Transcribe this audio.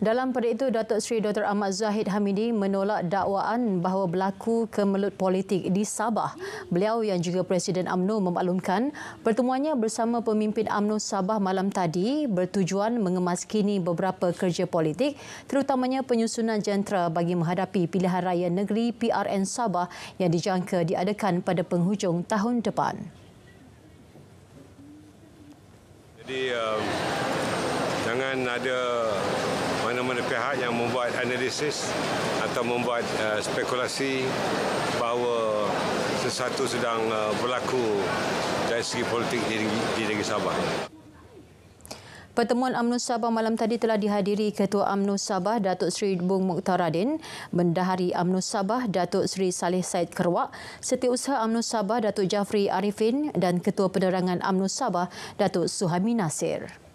Dalam pada itu, Datuk Seri Dr. Ahmad Zahid Hamidi menolak dakwaan bahawa berlaku kemelut politik di Sabah. Beliau yang juga Presiden UMNO memaklumkan pertemuannya bersama pemimpin UMNO Sabah malam tadi bertujuan mengemaskini beberapa kerja politik terutamanya penyusunan jentera bagi menghadapi pilihan raya negeri PRN Sabah yang dijangka diadakan pada penghujung tahun depan. Jadi uh, jangan ada mana-mana pihak yang membuat analisis atau membuat uh, spekulasi bahawa sesuatu sedang uh, berlaku dari segi politik di, di negeri Sabah. Pertemuan UMNO Sabah malam tadi telah dihadiri Ketua UMNO Sabah Datuk Seri Bung Mukhtaradin, Bendahari UMNO Sabah Datuk Seri Saleh Said Kerwak, Setiausaha UMNO Sabah Datuk Jafri Arifin dan Ketua Penerangan UMNO Sabah Datuk Suhami Nasir.